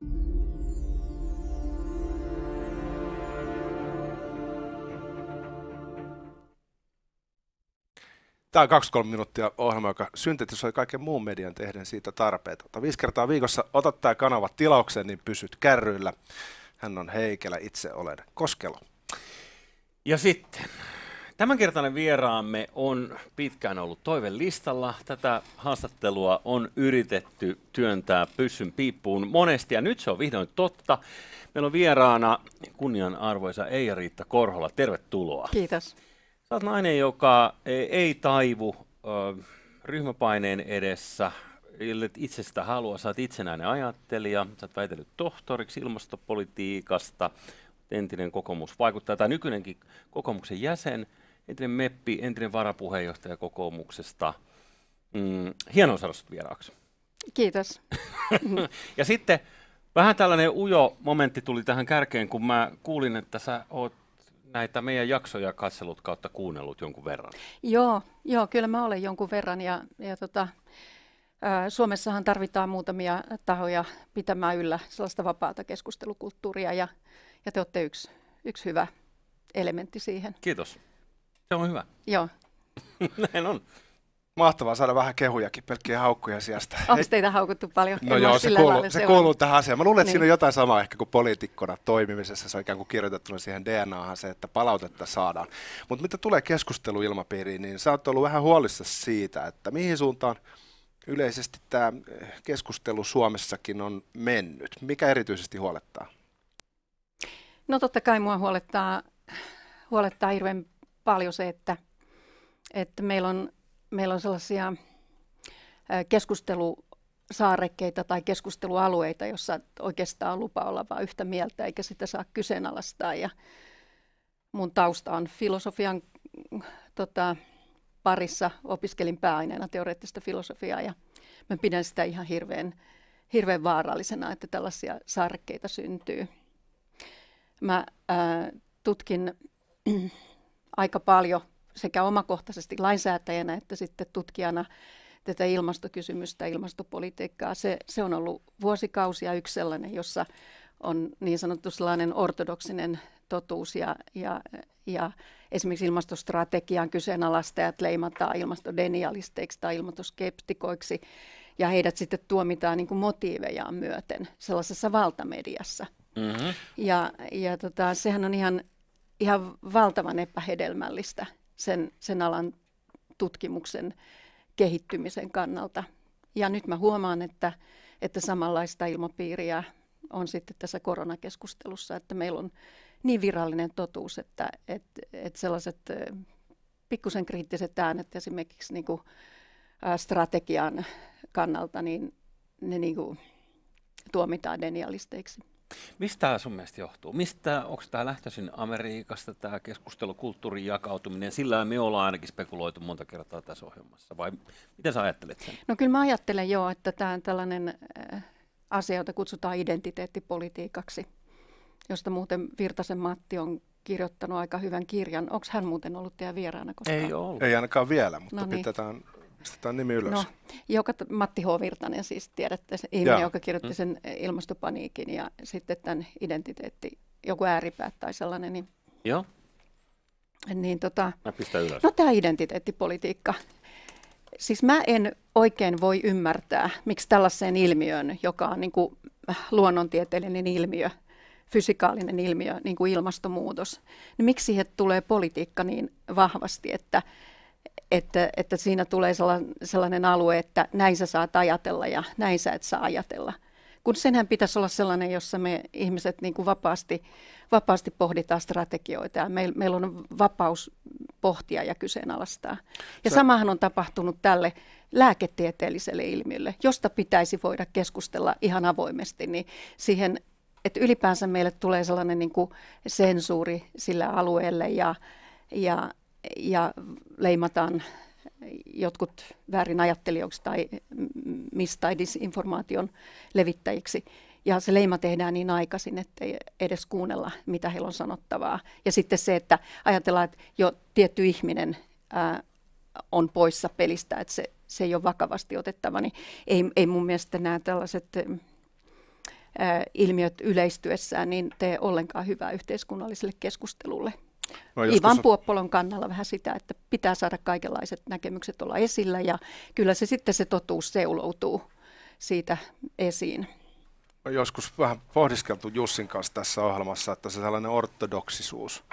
Tämä on 23 minuuttia ohjelma, joka syntetisoi kaiken muun median tehden siitä tarpeet. Ota viisi kertaa viikossa ota tämä kanava tilaukseen, niin pysyt kärryillä. Hän on Heikelä, itse olen Koskelo. Ja sitten Tämänkertainen vieraamme on pitkään ollut listalla. Tätä haastattelua on yritetty työntää pyssyn piippuun monesti ja nyt se on vihdoin totta. Meillä on vieraana kunnianarvoisa Eija-Riitta Korhola. Tervetuloa. Kiitos. Sä oot nainen, joka ei taivu ryhmäpaineen edessä, itse sitä halua. Sä oot itsenäinen ajattelija, sä oot väitellyt tohtoriksi ilmastopolitiikasta, entinen kokoomus vaikuttaa tai nykyinenkin kokoomuksen jäsen – entinen meppi, entinen varapuheenjohtaja kokoomuksesta. Mm, hienoa saada vieraaksi. Kiitos. ja sitten vähän tällainen ujo momentti tuli tähän kärkeen, kun mä kuulin, että sä oot näitä meidän jaksoja katsellut kautta kuunnellut jonkun verran. Joo, joo kyllä mä olen jonkun verran ja, ja tota, Suomessahan tarvitaan muutamia tahoja pitämään yllä sellaista vapaata keskustelukulttuuria ja, ja te olette yksi, yksi hyvä elementti siihen. Kiitos. Se on hyvä. Joo. Näin on. Mahtavaa saada vähän kehujakin pelkkiä haukkuja sijasta. Onko teitä haukuttu paljon? No en joo, se kuuluu, se, kuuluu tähän asiaan. Mä luulen, että niin. siinä on niin. jotain samaa ehkä kuin poliitikkona toimimisessa. Se on ikään kuin kirjoitettu siihen DNAhan se, että palautetta saadaan. Mutta mitä tulee keskusteluilmapiiriin, niin sä oot ollut vähän huolissa siitä, että mihin suuntaan yleisesti tämä eh, keskustelu Suomessakin on mennyt. Mikä erityisesti huolettaa? No totta kai mua huolettaa, huolettaa hirveän paljon se, että, että meillä, on, meillä on sellaisia keskustelusaarekkeita tai keskustelualueita, jossa oikeastaan on lupa olla vain yhtä mieltä, eikä sitä saa kyseenalaistaa. Ja mun tausta on filosofian tota, parissa, opiskelin pääaineena teoreettista filosofiaa ja mä pidän sitä ihan hirveän, hirveän vaarallisena, että tällaisia sarkkeita syntyy. Mä ää, tutkin aika paljon sekä omakohtaisesti lainsäätäjänä että sitten tutkijana tätä ilmastokysymystä, ilmastopolitiikkaa. Se, se on ollut vuosikausia yksi sellainen, jossa on niin sanottu sellainen ortodoksinen totuus ja, ja, ja esimerkiksi ilmastostrategian kyseenalaistajat leimataan ilmastodenialisteiksi tai ilmastoskeptikoiksi ja heidät sitten tuomitaan niin kuin motiivejaan myöten sellaisessa valtamediassa. Mm-hmm. Ja, ja tota, sehän on ihan ihan valtavan epähedelmällistä sen, sen alan tutkimuksen kehittymisen kannalta. Ja nyt mä huomaan, että, että samanlaista ilmapiiriä on sitten tässä koronakeskustelussa, että meillä on niin virallinen totuus, että, että, että sellaiset pikkusen kriittiset äänet esimerkiksi niin kuin strategian kannalta, niin ne niin kuin tuomitaan denialisteiksi. Mistä tämä sun mielestä johtuu? Mistä, onko tämä lähtöisin Amerikasta, tämä keskustelukulttuurin jakautuminen? Sillä me ollaan ainakin spekuloitu monta kertaa tässä ohjelmassa, vai miten sä ajattelet sen? No kyllä mä ajattelen jo, että tämä on tällainen äh, asia, jota kutsutaan identiteettipolitiikaksi, josta muuten Virtasen Matti on kirjoittanut aika hyvän kirjan. Onko hän muuten ollut teidän vieraana koskaan? Ei ollut. Ei ainakaan vielä, mutta no niin. pidetään Pistetään nimi ylös. No, joka, Matti H. Virtanen siis tiedätte, se ihminen, Jaa. joka kirjoitti mm. sen mm. ilmastopaniikin ja sitten tämän identiteetti, joku ääripäät tai sellainen. Niin, Joo. Niin, tota, mä pistän ylös. No tämä identiteettipolitiikka. Siis mä en oikein voi ymmärtää, miksi tällaiseen ilmiöön, joka on niin kuin luonnontieteellinen ilmiö, fysikaalinen ilmiö, niin kuin ilmastonmuutos, niin miksi siihen tulee politiikka niin vahvasti, että että, että siinä tulee sellainen alue, että näin sä saat ajatella ja näin sä et saa ajatella. Kun senhän pitäisi olla sellainen, jossa me ihmiset niin kuin vapaasti, vapaasti pohditaan strategioita ja meillä meil on vapaus pohtia ja kyseenalaistaa. Ja sä... samahan on tapahtunut tälle lääketieteelliselle ilmiölle, josta pitäisi voida keskustella ihan avoimesti, niin siihen että ylipäänsä meille tulee sellainen niin kuin sensuuri sillä alueelle ja, ja ja leimataan jotkut ajattelijoiksi tai mis- tai disinformaation levittäjiksi. Ja se leima tehdään niin aikaisin, että ei edes kuunnella, mitä heillä on sanottavaa. Ja sitten se, että ajatellaan, että jo tietty ihminen ää, on poissa pelistä, että se, se ei ole vakavasti otettava, niin ei, ei mun mielestä nämä tällaiset ää, ilmiöt yleistyessään niin tee ollenkaan hyvää yhteiskunnalliselle keskustelulle. No, joskus... Puoppolon kannalla vähän sitä, että pitää saada kaikenlaiset näkemykset olla esillä ja kyllä se sitten se totuus seuloutuu siitä esiin. Joskus vähän pohdiskeltu Jussin kanssa tässä ohjelmassa, että se sellainen ortodoksisuus,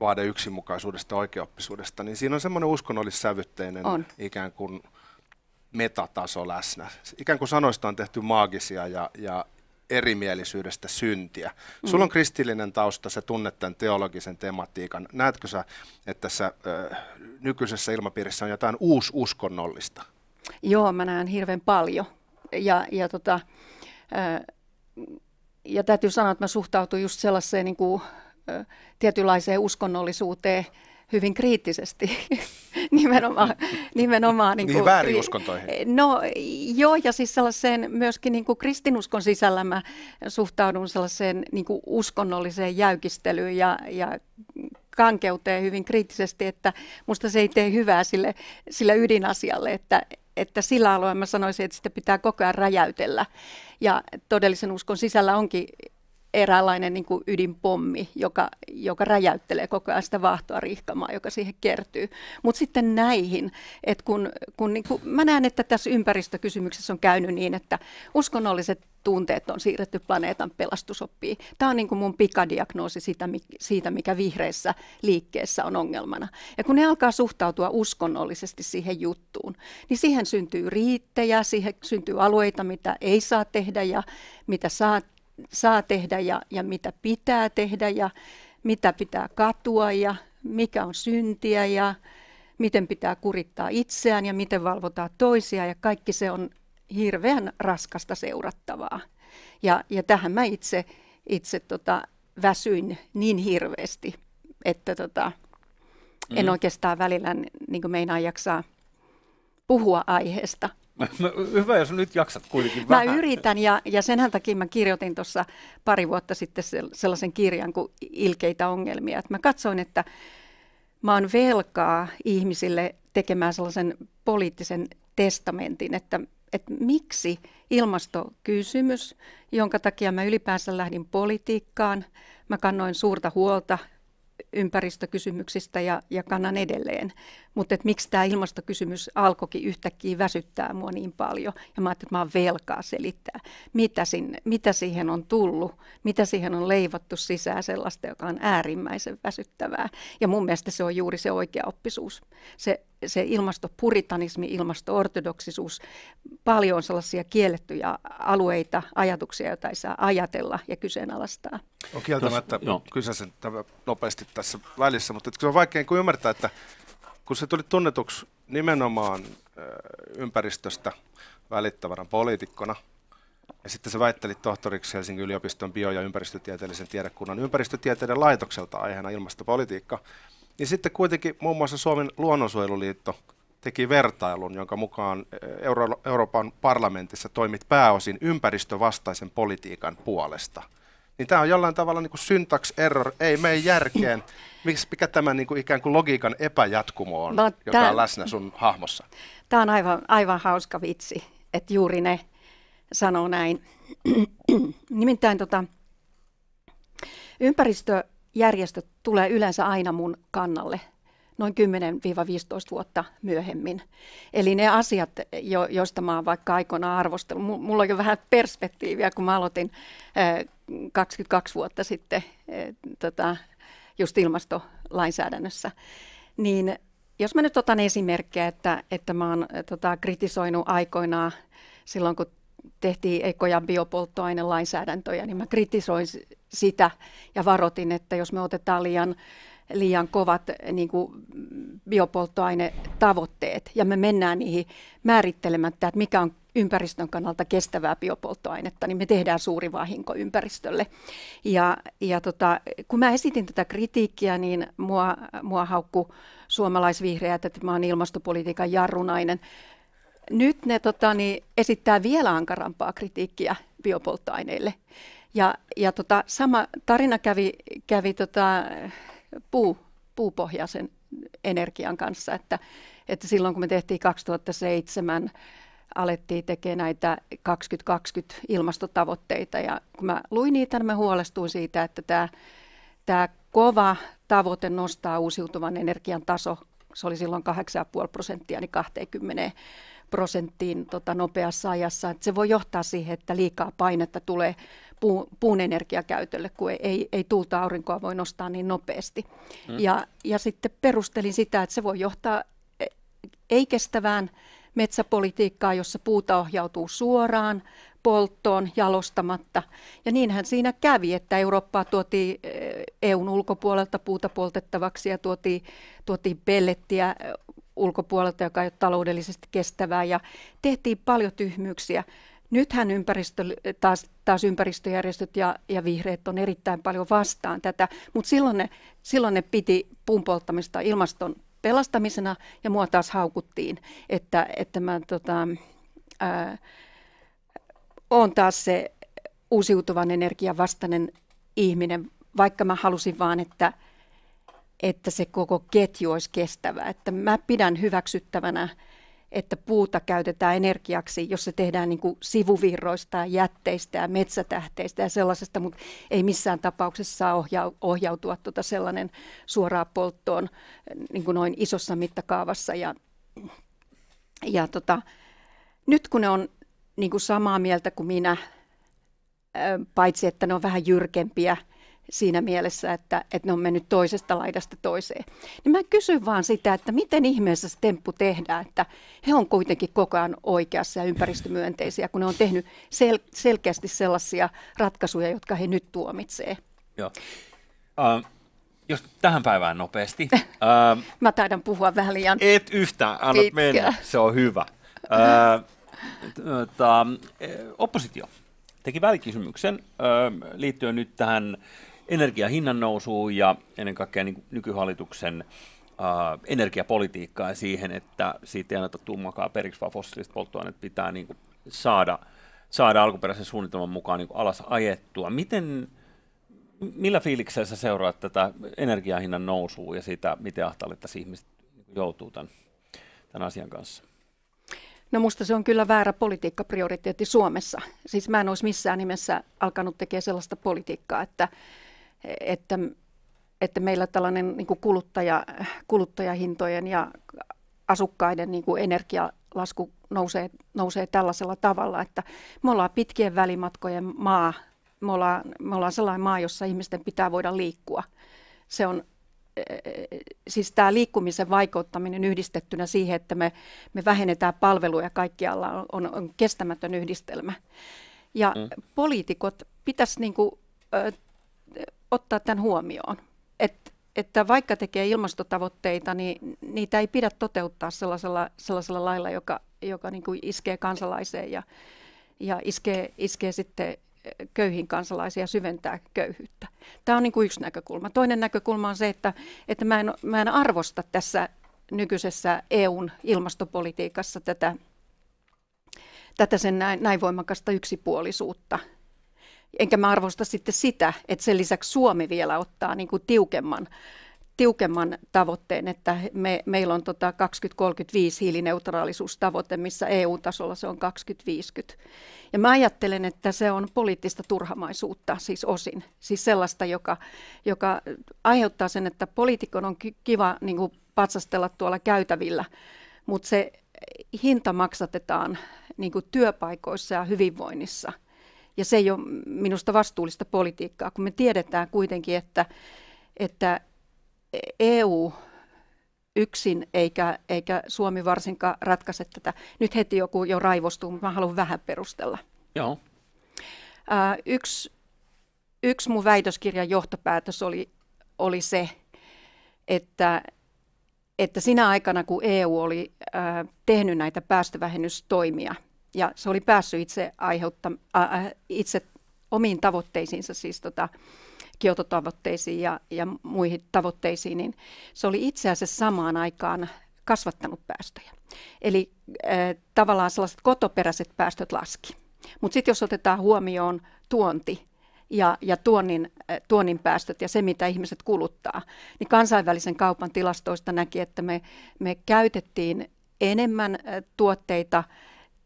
vaade yksinmukaisuudesta ja oikeoppisuudesta, niin siinä on semmoinen uskonnollissävytteinen on. ikään kuin metataso läsnä. Ikään kuin sanoista on tehty maagisia ja, ja erimielisyydestä syntiä. Mm. Sulla on kristillinen tausta, sä tunnet tämän teologisen tematiikan. Näetkö sä, että tässä ö, nykyisessä ilmapiirissä on jotain uususkonnollista? Joo, mä näen hirveän paljon. Ja, ja, tota, ö, ja täytyy sanoa, että mä suhtautun just sellaiseen niin kuin, tietynlaiseen uskonnollisuuteen hyvin kriittisesti nimenomaan. nimenomaan niin kuin, väärin uskontoihin. No joo, ja siis sellaiseen myöskin niin kuin kristinuskon sisällä mä suhtaudun sellaiseen niin kuin uskonnolliseen jäykistelyyn ja, ja kankeuteen hyvin kriittisesti, että musta se ei tee hyvää sille, sille ydinasialle, että, että sillä alueella mä sanoisin, että sitä pitää koko ajan räjäytellä. Ja todellisen uskon sisällä onkin eräänlainen niin kuin ydinpommi, joka, joka räjäyttelee koko ajan sitä vaahtoa rihkamaa, joka siihen kertyy. Mutta sitten näihin, että kun, kun niin kuin, mä näen, että tässä ympäristökysymyksessä on käynyt niin, että uskonnolliset tunteet on siirretty planeetan pelastusoppiin. Tämä on niin kuin mun pikadiagnoosi siitä, siitä, mikä vihreissä liikkeessä on ongelmana. Ja kun ne alkaa suhtautua uskonnollisesti siihen juttuun, niin siihen syntyy riittejä, siihen syntyy alueita, mitä ei saa tehdä ja mitä saa saa tehdä ja, ja mitä pitää tehdä ja mitä pitää katua ja mikä on syntiä ja miten pitää kurittaa itseään ja miten valvotaan toisia ja kaikki se on hirveän raskasta seurattavaa. Ja, ja tähän mä itse, itse tota, väsyin niin hirveästi, että tota, en mm. oikeastaan välillä niin meinaa jaksaa puhua aiheesta, No, hyvä, jos nyt jaksat kuitenkin vähän. Mä yritän ja, ja senhän takia mä kirjoitin tuossa pari vuotta sitten sellaisen kirjan kuin Ilkeitä ongelmia. Et mä katsoin, että mä oon velkaa ihmisille tekemään sellaisen poliittisen testamentin, että, että miksi ilmastokysymys, jonka takia mä ylipäänsä lähdin politiikkaan, mä kannoin suurta huolta ympäristökysymyksistä ja, ja kannan edelleen. Mutta miksi tämä ilmastokysymys alkoikin yhtäkkiä väsyttää mua niin paljon ja mä ajattelin, että mä oon velkaa selittää, mitä, sinne, mitä siihen on tullut, mitä siihen on leivottu sisään sellaista, joka on äärimmäisen väsyttävää. Ja mun mielestä se on juuri se oikea oppisuus. Se se ilmastopuritanismi, ilmastoortodoksisuus, paljon on sellaisia kiellettyjä alueita, ajatuksia, joita ei saa ajatella ja kyseenalaistaa. On kieltämättä no, kysyä sen nopeasti tässä välissä, mutta se on vaikea niin kun ymmärtää, että kun se tuli tunnetuksi nimenomaan äh, ympäristöstä välittävänä poliitikkona, ja sitten sä väittelit tohtoriksi Helsingin yliopiston bio- ja ympäristötieteellisen tiedekunnan ympäristötieteiden laitokselta aiheena ilmastopolitiikka, niin sitten kuitenkin muun muassa Suomen luonnonsuojeluliitto teki vertailun, jonka mukaan eh, Euro- Euroopan parlamentissa toimit pääosin ympäristövastaisen politiikan puolesta. Niin tämä on jollain tavalla niin syntax error, ei mene järkeen. Miks, mikä tämä niin kuin ikään kuin logiikan epäjatkumo on, no, joka tämän, on läsnä sun hahmossa? Tämä on aivan, aivan hauska vitsi, että juuri ne sanoo näin. Nimittäin tota, ympäristö järjestöt tulee yleensä aina mun kannalle noin 10-15 vuotta myöhemmin. Eli ne asiat, jo, joista mä oon vaikka aikoinaan arvostellut, mulla on jo vähän perspektiiviä, kun mä aloitin 22 eh, vuotta sitten eh, tota, just ilmastolainsäädännössä, niin jos mä nyt otan esimerkkejä, että, että mä oon eh, tota, kritisoinut aikoinaan silloin, kun tehtiin ekojan biopolttoainelainsäädäntöjä, niin mä kritisoin sitä ja varoitin, että jos me otetaan liian, liian kovat niin kuin biopolttoainetavoitteet ja me mennään niihin määrittelemättä, että mikä on ympäristön kannalta kestävää biopolttoainetta, niin me tehdään suuri vahinko ympäristölle. Ja, ja tota, kun mä esitin tätä kritiikkiä, niin mua, mua haukku suomalaisvihreät, että mä oon ilmastopolitiikan jarrunainen nyt ne tota, niin, esittää vielä ankarampaa kritiikkiä biopolttoaineille. Ja, ja tota, sama tarina kävi, kävi tota, puu, puupohjaisen energian kanssa, että, että silloin kun me tehtiin 2007 alettiin tekemään näitä 2020 ilmastotavoitteita. Ja kun mä luin niitä, niin mä huolestuin siitä, että tämä, tämä kova tavoite nostaa uusiutuvan energian taso, se oli silloin 8,5 prosenttia, niin 20 prosenttiin tota, nopeassa ajassa. Et se voi johtaa siihen, että liikaa painetta tulee puu, puun energiakäytölle, kun ei, ei, ei tuulta aurinkoa voi nostaa niin nopeasti. Hmm. Ja, ja sitten perustelin sitä, että se voi johtaa e, ei-kestävään metsäpolitiikkaa, jossa puuta ohjautuu suoraan polttoon jalostamatta. Ja niinhän siinä kävi, että Eurooppaa tuotiin e, EUn ulkopuolelta puuta poltettavaksi ja tuotiin, tuotiin pellettiä ulkopuolelta, joka ei ole taloudellisesti kestävää ja tehtiin paljon tyhmyyksiä. Nythän ympäristö, taas, taas ympäristöjärjestöt ja, ja vihreät on erittäin paljon vastaan tätä, mutta silloin ne, silloin ne piti puun polttamista ilmaston pelastamisena ja mua taas haukuttiin, että, että mä tota, ää, on taas se uusiutuvan energian vastainen ihminen, vaikka mä halusin vaan, että – että se koko ketju olisi kestävä. Että mä pidän hyväksyttävänä, että puuta käytetään energiaksi, jos se tehdään niin kuin sivuvirroista, jätteistä ja metsätähteistä ja sellaisesta, mutta ei missään tapauksessa saa ohjautua tuota sellainen suoraan polttoon niin kuin noin isossa mittakaavassa. Ja, ja tota, nyt kun ne on niin kuin samaa mieltä kuin minä, paitsi että ne on vähän jyrkempiä – siinä mielessä, että, että ne on mennyt toisesta laidasta toiseen. Niin mä kysyn vaan sitä, että miten ihmeessä se temppu tehdään, että he on kuitenkin koko ajan oikeassa ja ympäristömyönteisiä, kun ne on tehnyt sel- selkeästi sellaisia ratkaisuja, jotka he nyt tuomitsee. Joo. Uh, jos tähän päivään nopeasti. Uh, mä taidan puhua vähän liian Et yhtään, anna pitkä. mennä, se on hyvä. Uh, t- tota, oppositio teki välikysymyksen liittyen nyt tähän energiahinnan nousuun ja ennen kaikkea niin nykyhallituksen äh, energiapolitiikkaa ja siihen, että siitä ei anneta tummakaan periksi, vaan fossiiliset polttoaineet pitää niin kuin saada, saada alkuperäisen suunnitelman mukaan niin kuin alas ajettua. Miten, millä fiiliksellä sä seuraat tätä energiahinnan nousua ja sitä, miten ahtaalle tässä ihmiset niin joutuu tämän, tämän asian kanssa? No musta se on kyllä väärä politiikkaprioriteetti Suomessa. Siis mä en olisi missään nimessä alkanut tekemään sellaista politiikkaa, että että, että meillä tällainen niin kuin kuluttaja, kuluttajahintojen ja asukkaiden niin kuin energialasku nousee, nousee tällaisella tavalla, että me ollaan pitkien välimatkojen maa, me ollaan, me ollaan sellainen maa, jossa ihmisten pitää voida liikkua. Se on e, e, siis tämä liikkumisen vaikeuttaminen yhdistettynä siihen, että me, me vähennetään palveluja kaikkialla, on, on kestämätön yhdistelmä. Ja mm. poliitikot pitäisi niin kuin, ottaa tämän huomioon. Että että vaikka tekee ilmastotavoitteita, niin niitä ei pidä toteuttaa sellaisella, sellaisella lailla, joka, joka niin kuin iskee kansalaiseen ja, ja iskee, iskee sitten köyhiin kansalaisia ja syventää köyhyyttä. Tämä on niin kuin yksi näkökulma. Toinen näkökulma on se, että, että mä, en, mä en arvosta tässä nykyisessä EUn ilmastopolitiikassa tätä, tätä sen näin, näin voimakasta yksipuolisuutta – Enkä mä arvosta sitten sitä, että sen lisäksi Suomi vielä ottaa niin kuin tiukemman, tiukemman tavoitteen, että me, meillä on tota 2035 hiilineutraalisuustavoite, missä EU-tasolla se on 2050. Ja mä ajattelen, että se on poliittista turhamaisuutta siis osin. Siis sellaista, joka, joka aiheuttaa sen, että poliitikon on kiva niin kuin patsastella tuolla käytävillä, mutta se hinta maksatetaan niin kuin työpaikoissa ja hyvinvoinnissa – ja se ei ole minusta vastuullista politiikkaa, kun me tiedetään kuitenkin, että, että EU yksin, eikä, eikä Suomi varsinkaan ratkaise tätä. Nyt heti joku jo raivostuu, mutta mä haluan vähän perustella. Joo. Ää, yksi, yksi mun väitöskirjan johtopäätös oli, oli se, että, että sinä aikana, kun EU oli ää, tehnyt näitä päästövähennystoimia – ja se oli päässyt itse, aiheutta, äh, itse omiin tavoitteisiinsa, siis tota, kiototavoitteisiin ja, ja muihin tavoitteisiin, niin se oli itse asiassa samaan aikaan kasvattanut päästöjä. Eli äh, tavallaan sellaiset kotoperäiset päästöt laski. Mutta sitten jos otetaan huomioon tuonti ja, ja tuonnin, äh, tuonnin päästöt ja se, mitä ihmiset kuluttaa, niin kansainvälisen kaupan tilastoista näki, että me, me käytettiin enemmän äh, tuotteita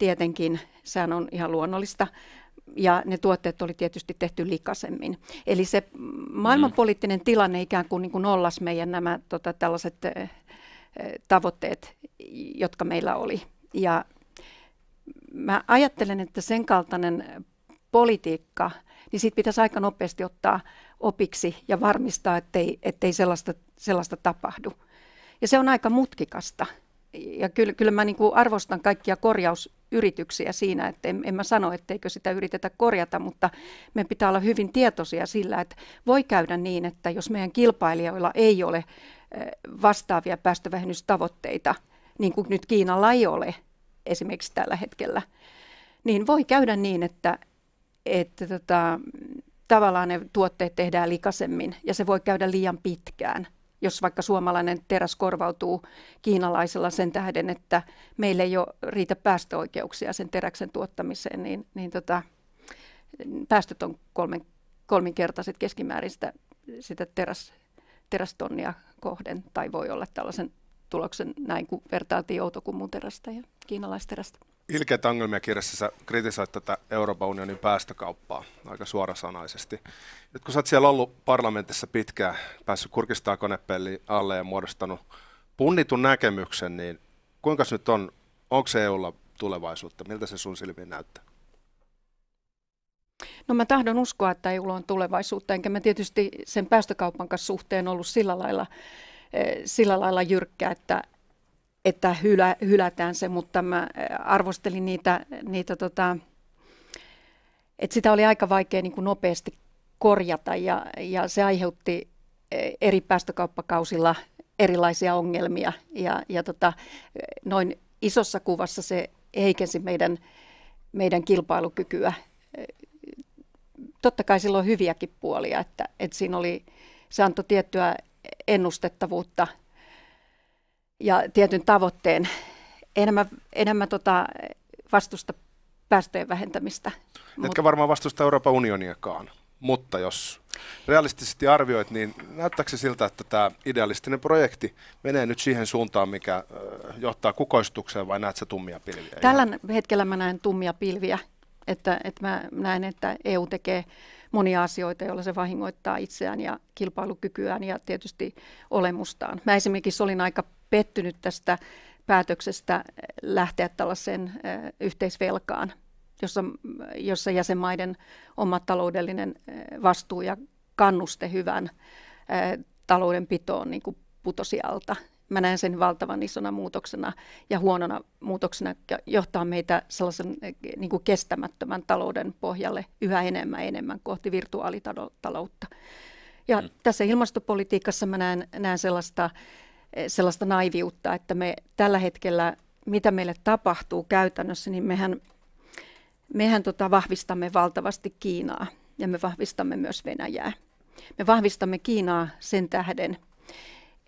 tietenkin, sehän on ihan luonnollista, ja ne tuotteet oli tietysti tehty likaisemmin. Eli se maailmanpoliittinen mm. tilanne ikään kuin, niin kuin nollas meidän nämä tota, tällaiset äh, tavoitteet, jotka meillä oli. Ja mä ajattelen, että sen kaltainen politiikka, niin siitä pitäisi aika nopeasti ottaa opiksi ja varmistaa, ettei, ettei sellaista, sellaista tapahdu. Ja se on aika mutkikasta. Ja kyllä, kyllä mä niin kuin arvostan kaikkia korjaus yrityksiä siinä, että en, en mä sano, etteikö sitä yritetä korjata, mutta meidän pitää olla hyvin tietoisia sillä, että voi käydä niin, että jos meidän kilpailijoilla ei ole eh, vastaavia päästövähennystavoitteita, niin kuin nyt Kiinalla ei ole esimerkiksi tällä hetkellä, niin voi käydä niin, että, että tota, tavallaan ne tuotteet tehdään likasemmin ja se voi käydä liian pitkään – jos vaikka suomalainen teräs korvautuu kiinalaisella sen tähden, että meillä ei ole riitä päästöoikeuksia sen teräksen tuottamiseen, niin, niin tota, päästöt on kolmen, kolminkertaiset keskimäärin sitä, sitä teräs, terästonnia kohden, tai voi olla tällaisen tuloksen näin, kun vertailtiin Outokummun terästä ja kiinalaisterästä ilkeitä ongelmia kirjassa sä kritisoit tätä Euroopan unionin päästökauppaa aika suorasanaisesti. Nyt kun sä oot siellä ollut parlamentissa pitkään, päässyt kurkistaa konepelli alle ja muodostanut punnitun näkemyksen, niin kuinka nyt on, onko se EUlla tulevaisuutta? Miltä se sun silmiin näyttää? No mä tahdon uskoa, että EUlla on tulevaisuutta, enkä mä tietysti sen päästökaupan kanssa suhteen ollut sillä lailla, eh, sillä lailla jyrkkä, että, että hylä, hylätään se, mutta mä äh, arvostelin niitä, niitä tota, että sitä oli aika vaikea niin kuin nopeasti korjata ja, ja se aiheutti äh, eri päästökauppakausilla erilaisia ongelmia ja, ja tota, äh, noin isossa kuvassa se heikensi meidän, meidän kilpailukykyä. Totta kai sillä on hyviäkin puolia, että, että siinä oli, se antoi tiettyä ennustettavuutta – ja tietyn tavoitteen, enemmän, enemmän tota vastusta päästöjen vähentämistä. Etkä Mut... varmaan vastusta Euroopan unioniakaan, mutta jos realistisesti arvioit, niin näyttääkö se siltä, että tämä idealistinen projekti menee nyt siihen suuntaan, mikä johtaa kukoistukseen vai näet sä tummia pilviä? Tällä hetkellä mä näen tummia pilviä, että, että mä näen, että EU tekee monia asioita, joilla se vahingoittaa itseään ja kilpailukykyään ja tietysti olemustaan. Mä esimerkiksi olin aika pettynyt tästä päätöksestä eh, lähteä tällaiseen eh, yhteisvelkaan, jossa, jossa jäsenmaiden oma taloudellinen eh, vastuu ja kannuste hyvän taloudenpitoon niin kuin putosi alta. Mä näen sen valtavan isona muutoksena ja huonona muutoksena johtaa meitä sellaisen niin kuin kestämättömän talouden pohjalle yhä enemmän enemmän kohti virtuaalitaloutta. Ja mm. tässä ilmastopolitiikassa mä näen, näen sellaista Eh, sellaista naiviutta, että me tällä hetkellä, mitä meille tapahtuu käytännössä, niin mehän, mehän tota vahvistamme valtavasti Kiinaa ja me vahvistamme myös Venäjää. Me vahvistamme Kiinaa sen tähden,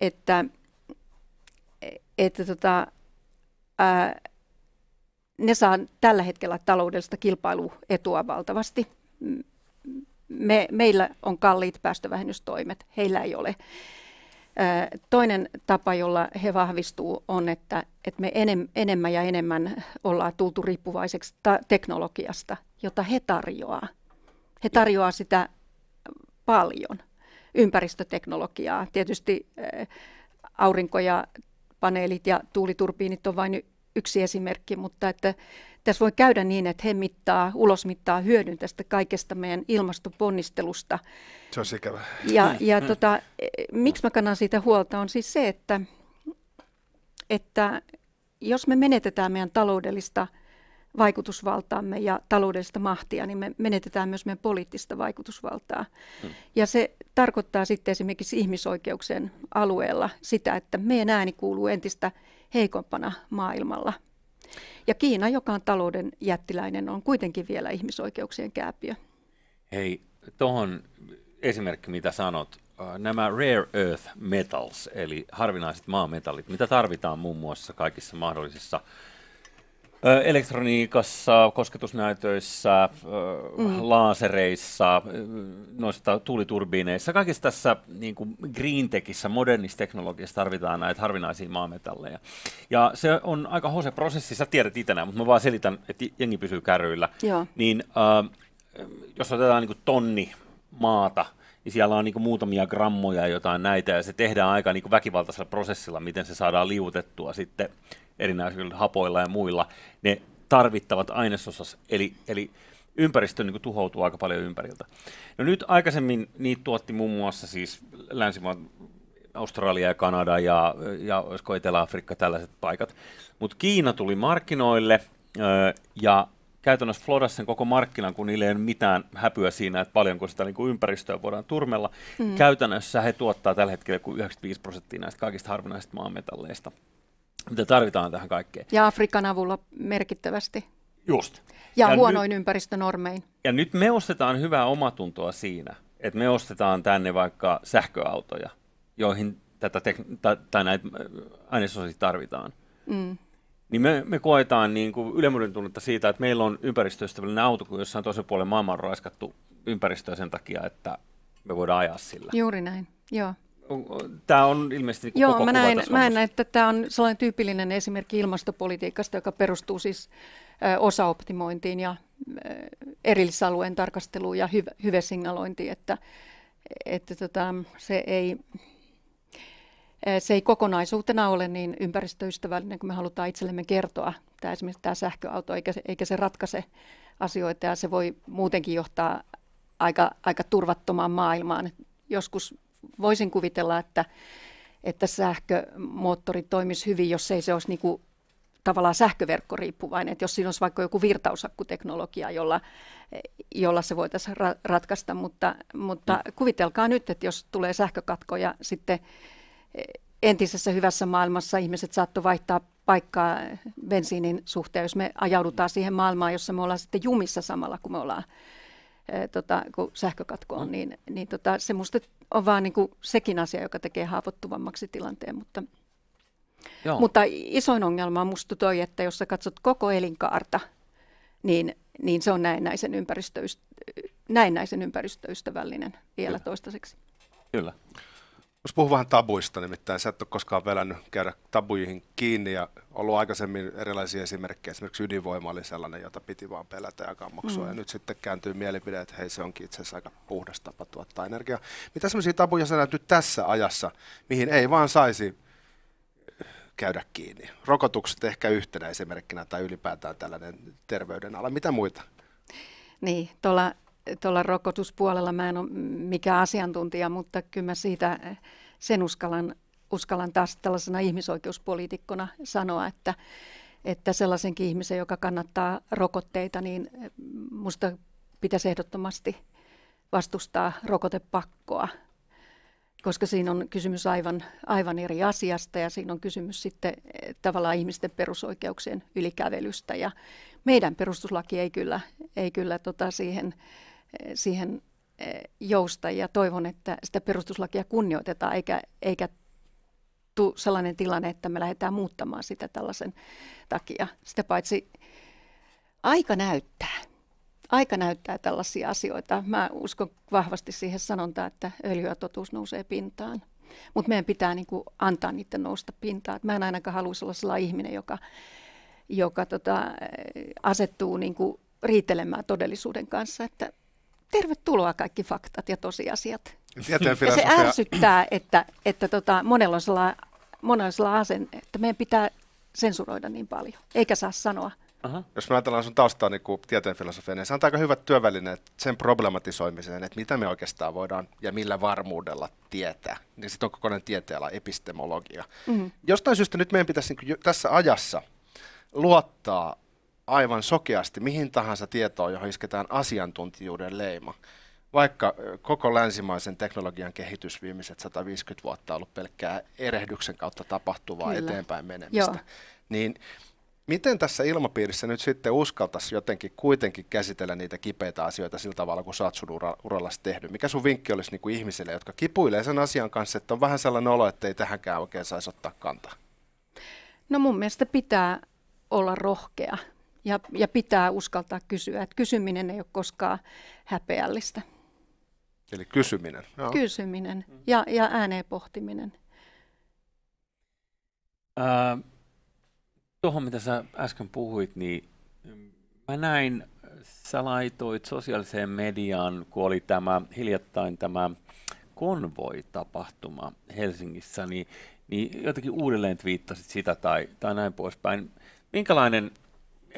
että, että tota, ää, ne saa tällä hetkellä taloudellista kilpailuetua valtavasti. Me, meillä on kalliit päästövähennystoimet, heillä ei ole. Toinen tapa, jolla he vahvistuu, on, että, että me enemmän ja enemmän ollaan tultu riippuvaiseksi teknologiasta, jota he tarjoaa. He tarjoaa sitä paljon, ympäristöteknologiaa. Tietysti aurinko ja paneelit ja tuuliturbiinit on vain yksi esimerkki, mutta että tässä voi käydä niin, että he mittaa, ulos mittaa hyödyn tästä kaikesta meidän ilmastoponnistelusta. Se on ikävä. Ja, mm. ja mm. tota, e, miksi mä kannan siitä huolta on siis se, että, että jos me menetetään meidän taloudellista vaikutusvaltaamme ja taloudellista mahtia, niin me menetetään myös meidän poliittista vaikutusvaltaa. Hmm. Ja se tarkoittaa sitten esimerkiksi ihmisoikeuksien alueella sitä, että meidän ääni kuuluu entistä heikompana maailmalla. Ja Kiina, joka on talouden jättiläinen, on kuitenkin vielä ihmisoikeuksien kääpiö. Hei, tuohon esimerkki, mitä sanot, äh, nämä rare earth metals, eli harvinaiset maametallit, mitä tarvitaan muun muassa kaikissa mahdollisissa – elektroniikassa, kosketusnäytöissä, mm. laasereissa, noista tuuliturbiineissa, kaikissa tässä niin kuin green techissä, modernissa teknologiassa tarvitaan näitä harvinaisia maametalleja. Ja se on aika hose prosessi, sä tiedät itse mutta mä vaan selitän, että jengi pysyy kärryillä. Joo. Niin äh, jos otetaan niin kuin tonni maata, niin siellä on niin muutamia grammoja jotain näitä, ja se tehdään aika niin väkivaltaisella prosessilla, miten se saadaan liutettua sitten erinäisillä hapoilla ja muilla, ne tarvittavat ainesosas, eli, eli ympäristö niin kuin, tuhoutuu aika paljon ympäriltä. No nyt aikaisemmin niitä tuotti muun muassa siis länsimaat, Australia ja Kanada ja, ja olisiko Etelä-Afrikka, tällaiset paikat. Mutta Kiina tuli markkinoille ja käytännössä flodas sen koko markkinan, kun niillä ei ole mitään häpyä siinä, että paljonko sitä niin kuin ympäristöä voidaan turmella. Mm. Käytännössä he tuottaa tällä hetkellä kuin 95 prosenttia näistä kaikista harvinaisista maametalleista mitä tarvitaan tähän kaikkeen. Ja Afrikan avulla merkittävästi. Just. Ja, ja huonoin ny- ympäristönormein. Ja nyt me ostetaan hyvää omatuntoa siinä, että me ostetaan tänne vaikka sähköautoja, joihin tätä tek- tai, tai näitä äh, ainesosia tarvitaan. Mm. Niin me, me koetaan niin kuin ylemmyyden tunnetta siitä, että meillä on ympäristöystävällinen auto, kun jossain toisen puolen maailmaa on raiskattu ympäristöä sen takia, että me voidaan ajaa sillä. Juuri näin, joo. Tämä on ilmeisesti niinku Joo, koko mä näen, mä näen, että tämä on sellainen tyypillinen esimerkki ilmastopolitiikasta, joka perustuu siis osaoptimointiin ja erillisalueen tarkasteluun ja hyv- hyvesignalointiin, että, että tota, se, ei, se ei kokonaisuutena ole niin ympäristöystävällinen kuin me halutaan itsellemme kertoa. Tämä esimerkiksi tämä sähköauto, eikä se, eikä se ratkaise asioita ja se voi muutenkin johtaa aika, aika turvattomaan maailmaan. Joskus voisin kuvitella, että, että sähkömoottori toimisi hyvin, jos ei se olisi niin kuin tavallaan sähköverkko riippuvainen, että jos siinä olisi vaikka joku virtausakkuteknologia, jolla, jolla se voitaisiin ra- ratkaista, mutta, mutta no. kuvitelkaa nyt, että jos tulee sähkökatko ja sitten e, entisessä hyvässä maailmassa ihmiset saattoi vaihtaa paikkaa bensiinin suhteen, jos me ajaudutaan siihen maailmaan, jossa me ollaan sitten jumissa samalla, kun me ollaan tota, kun sähkökatko on, niin, niin tota, se musta on vaan niin kuin sekin asia, joka tekee haavoittuvammaksi tilanteen. Mutta, Joo. mutta isoin ongelma on musta toi, että jos sä katsot koko elinkaarta, niin, niin se on näennäisen, ympäristöystä, näennäisen ympäristöystävällinen vielä Kyllä. toistaiseksi. Kyllä. Jos puhuu vähän tabuista, nimittäin sä et ole koskaan velännyt käydä tabuihin kiinni ja ollut aikaisemmin erilaisia esimerkkejä. Esimerkiksi ydinvoima oli sellainen, jota piti vaan pelätä ja kammoksua. Mm. Ja nyt sitten kääntyy mielipide, että hei se onkin itse asiassa aika puhdas tapa tuottaa energiaa. Mitä sellaisia tabuja sä näytyy tässä ajassa, mihin ei vaan saisi käydä kiinni? Rokotukset ehkä yhtenä esimerkkinä tai ylipäätään tällainen terveydenala. Mitä muita? Niin, tuolla tuolla rokotuspuolella mä en ole mikään asiantuntija, mutta kyllä mä siitä eh, sen uskallan, uskallan taas tällaisena ihmisoikeuspoliitikkona sanoa, että, että sellaisenkin ihmisen, joka kannattaa rokotteita, niin eh, musta pitäisi ehdottomasti vastustaa rokotepakkoa, koska siinä on kysymys aivan, aivan eri asiasta ja siinä on kysymys sitten eh, tavallaan ihmisten perusoikeuksien ylikävelystä ja meidän perustuslaki ei kyllä, ei kyllä tota siihen siihen eh, jousta ja toivon, että sitä perustuslakia kunnioitetaan eikä, eikä tule sellainen tilanne, että me lähdetään muuttamaan sitä tällaisen takia. Sitä paitsi aika näyttää. Aika näyttää tällaisia asioita. Mä uskon vahvasti siihen sanontaan, että öljyä totuus nousee pintaan. Mutta meidän pitää niinku antaa niiden nousta pintaan. mä en ainakaan haluaisi olla sellainen ihminen, joka, joka tota, eh, asettuu niinku riitelemään todellisuuden kanssa, että tervetuloa kaikki faktat ja tosiasiat. Tieteen ja se ärsyttää, että, että tota, monella, on sellainen, monella on sellainen asenne, että meidän pitää sensuroida niin paljon, eikä saa sanoa. Aha. Jos me ajatellaan sun taustaa niin kuin tieteen filosofia, niin se on aika hyvät työvälineet sen problematisoimiseen, että mitä me oikeastaan voidaan ja millä varmuudella tietää. Niin sitten on kokonainen tieteenala epistemologia. Mm-hmm. Jostain syystä nyt meidän pitäisi niin kuin, tässä ajassa luottaa aivan sokeasti mihin tahansa tietoon, johon isketään asiantuntijuuden leima. Vaikka koko länsimaisen teknologian kehitys viimeiset 150 vuotta on ollut pelkkää erehdyksen kautta tapahtuvaa Kyllä. eteenpäin menemistä, Joo. niin miten tässä ilmapiirissä nyt sitten uskaltaisi jotenkin kuitenkin käsitellä niitä kipeitä asioita sillä tavalla, kun sä oot sun ura- urallasi tehnyt? Mikä sun vinkki olisi niin kuin ihmisille, jotka kipuilee sen asian kanssa, että on vähän sellainen olo, että ei tähänkään oikein saisi ottaa kantaa? No mun mielestä pitää olla rohkea ja, ja pitää uskaltaa kysyä. Että kysyminen ei ole koskaan häpeällistä. Eli kysyminen. Joo. Kysyminen mm. ja, ja ääneen pohtiminen. Äh, tuohon, mitä sä äsken puhuit, niin mä näin, sä laitoit sosiaaliseen mediaan, kun oli tämä hiljattain tämä konvoi-tapahtuma Helsingissä, niin, niin jotenkin uudelleen twiittasit sitä tai, tai näin poispäin. Minkälainen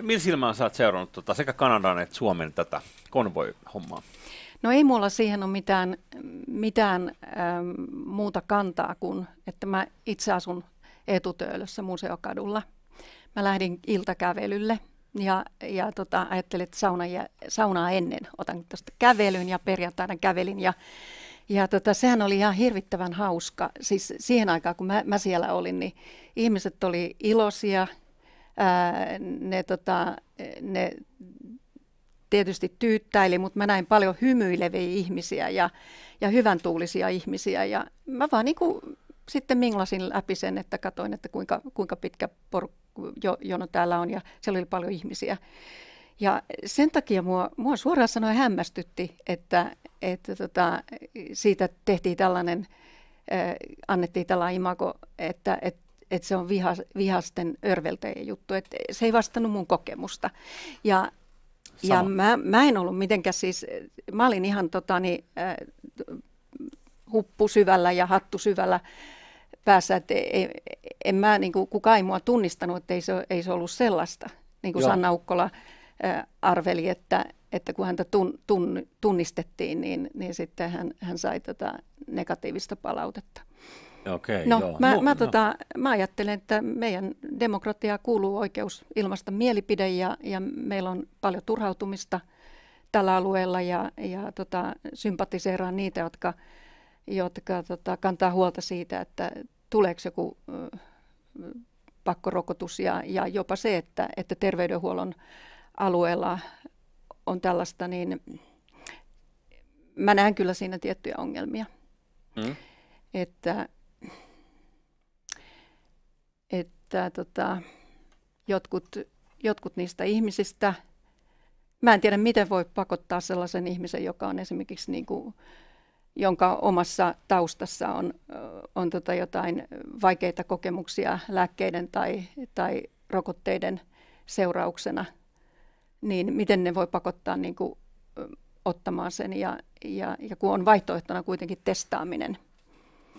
Millä silmällä sä oot seurannut tota, sekä Kanadan että Suomen tätä konvoi-hommaa? No ei mulla siihen ole mitään, mitään äm, muuta kantaa kuin, että mä itse asun etutöölössä museokadulla. Mä lähdin iltakävelylle ja, ja tota, ajattelin, että sauna ja, saunaa ennen otan tästä kävelyn ja perjantaina kävelin. Ja, ja tota, sehän oli ihan hirvittävän hauska. Siis siihen aikaan, kun mä, mä siellä olin, niin ihmiset oli iloisia, ää, ne, tota, ne tietysti tyyttäili, mutta mä näin paljon hymyileviä ihmisiä ja, ja hyvän tuulisia ihmisiä. Ja mä vaan niin kuin sitten minglasin läpi sen, että katsoin, että kuinka, kuinka pitkä por, jo, jono täällä on ja siellä oli paljon ihmisiä. Ja sen takia mua, mua suoraan sanoen hämmästytti, että, että tota, siitä tehtiin tällainen, äh, annettiin tällainen imago, että, että että se on viha, vihasten örveltäjä juttu. Että se ei vastannut mun kokemusta. Ja, ja mä, mä en ollut mitenkään siis, mä olin ihan totani, äh, huppu syvällä ja hattu syvällä päässä, että ei, e, en mä, niin kuin, kukaan ei mua tunnistanut, että ei se, ei se ollut sellaista. Niin kuin Joo. Sanna Ukkola äh, arveli, että, että kun häntä tun, tun, tunnistettiin, niin, niin sitten hän, hän sai tätä negatiivista palautetta. Okay, no, joo. Mä, no, mä, no. Tota, mä ajattelen, että meidän demokratiaa kuuluu oikeus ilmaista mielipide ja, ja meillä on paljon turhautumista tällä alueella ja, ja tota, sympatiseeraan niitä, jotka, jotka tota, kantaa huolta siitä, että tuleeko joku äh, pakkorokotus ja, ja jopa se, että, että terveydenhuollon alueella on tällaista, niin mä näen kyllä siinä tiettyjä ongelmia. Mm. Että että tota, jotkut, jotkut niistä ihmisistä, mä en tiedä miten voi pakottaa sellaisen ihmisen, joka on esimerkiksi niin kuin, jonka omassa taustassa on, on tota jotain vaikeita kokemuksia lääkkeiden tai, tai rokotteiden seurauksena, niin miten ne voi pakottaa niin kuin, ottamaan sen ja, ja, ja kun on vaihtoehtona kuitenkin testaaminen.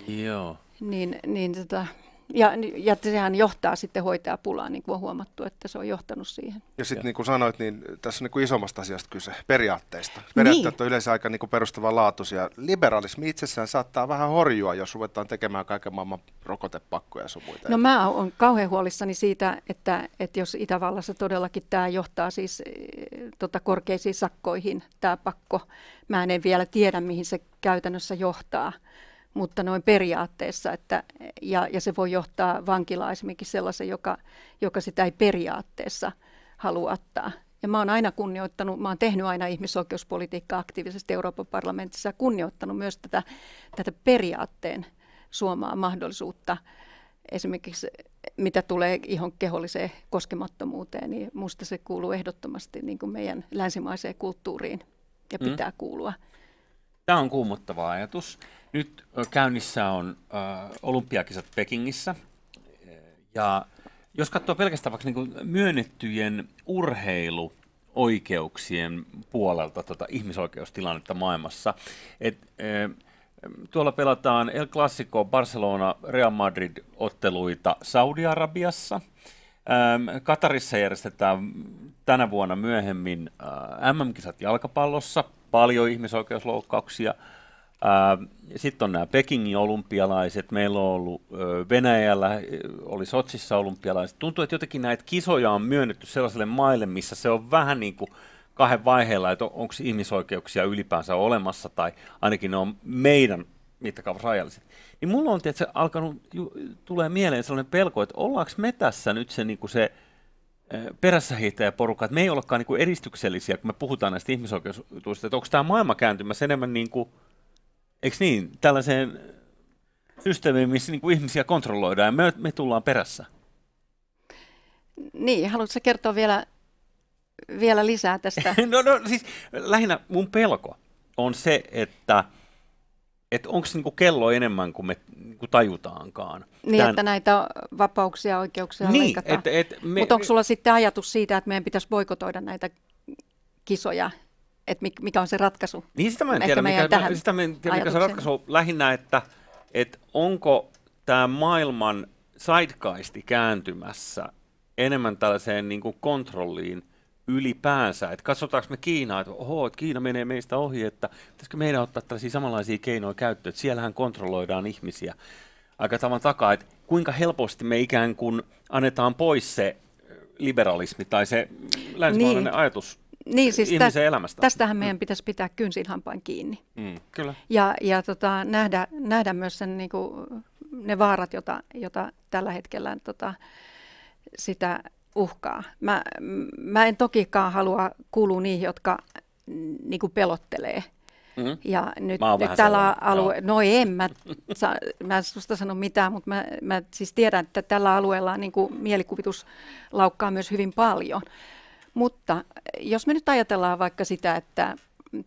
Joo. Niin, niin tota, ja, ja sehän johtaa sitten hoitajapulaan, niin kuin on huomattu, että se on johtanut siihen. Ja sitten niin kuin sanoit, niin tässä on niin kuin isommasta asiasta kyse, periaatteista. Periaatteet niin. on yleensä aika niin perustavanlaatuisia. Liberalismi itsessään saattaa vähän horjua, jos ruvetaan tekemään kaiken maailman rokotepakkoja ja muita. No mä oon kauhean huolissani siitä, että, että jos Itävallassa todellakin tämä johtaa siis e, tota, korkeisiin sakkoihin, tämä pakko. Mä en vielä tiedä, mihin se käytännössä johtaa mutta noin periaatteessa, että, ja, ja se voi johtaa vankilaa esimerkiksi sellaisen, joka, joka sitä ei periaatteessa halua ottaa. Ja mä oon aina kunnioittanut, mä oon tehnyt aina ihmisoikeuspolitiikkaa aktiivisesti Euroopan parlamentissa ja kunnioittanut myös tätä, tätä periaatteen suomaa mahdollisuutta esimerkiksi mitä tulee ihon keholliseen koskemattomuuteen, niin musta se kuuluu ehdottomasti niin kuin meidän länsimaiseen kulttuuriin ja mm. pitää mm. kuulua. Tämä on kuumottava ajatus. Nyt käynnissä on äh, olympiakisat Pekingissä. Ja jos katsoo pelkästään vaikka niin myönnettyjen oikeuksien puolelta tota ihmisoikeustilannetta maailmassa, et, e, tuolla pelataan El Clasico, Barcelona, Real Madrid-otteluita Saudi-Arabiassa. E, Katarissa järjestetään tänä vuonna myöhemmin MM-kisat jalkapallossa – paljon ihmisoikeusloukkauksia. Sitten on nämä Pekingin olympialaiset, meillä on ollut Venäjällä, oli Sotsissa olympialaiset. Tuntuu, että jotenkin näitä kisoja on myönnetty sellaiselle maille, missä se on vähän niin kuin kahden vaiheella, että onko ihmisoikeuksia ylipäänsä olemassa, tai ainakin ne on meidän mittakaavassa rajalliset. Niin mulla on tietysti alkanut, tulee mieleen sellainen pelko, että ollaanko me tässä nyt se, niin kuin se – perässä heittäjä porukka, että me ei olekaan niin edistyksellisiä, kun me puhutaan näistä ihmisoikeusjutuista, että onko tämä maailma kääntymässä enemmän niin kuin, eikö niin, tällaiseen systeemiin, missä niin kuin ihmisiä kontrolloidaan ja me, me tullaan perässä. Niin, haluatko kertoa vielä, vielä lisää tästä? no, no siis lähinnä mun pelko on se, että että onko se niinku kello enemmän kuin me niinku tajutaankaan. Niin, Tän... että näitä vapauksia ja oikeuksia niin, leikataan. Et, et me... Mutta onko sulla sitten ajatus siitä, että meidän pitäisi boikotoida näitä kisoja, että mikä on se ratkaisu? Niin, sitä mä en tiedä, mikä, mä, sitä mä en tiedä mikä se ratkaisu on. Lähinnä, että et onko tämä maailman sidekaisti kääntymässä enemmän tällaiseen niinku kontrolliin – ylipäänsä. Että katsotaanko me Kiinaa, että oho, että Kiina menee meistä ohi, että pitäisikö meidän ottaa tällaisia samanlaisia keinoja käyttöön, että siellähän kontrolloidaan ihmisiä aika tavan takaa, että kuinka helposti me ikään kuin annetaan pois se liberalismi tai se länsimaalainen niin. ajatus niin, siis ihmisen tä- elämästä. Tästähän meidän mm. pitäisi pitää kynsilhampain kiinni. Mm, kyllä. Ja, ja tota, nähdä, nähdä myös sen, niin kuin, ne vaarat, jota, jota tällä hetkellä tota, sitä uhkaa. Mä, mä en tokikaan halua kuulua niihin, jotka mm, niin kuin pelottelee. Mm-hmm. Ja nyt, mä nyt tällä alueella, no en mä, sa, mä en susta sano mitään, mutta mä, mä siis tiedän, että tällä alueella niin kuin mielikuvitus laukkaa myös hyvin paljon. Mutta jos me nyt ajatellaan vaikka sitä, että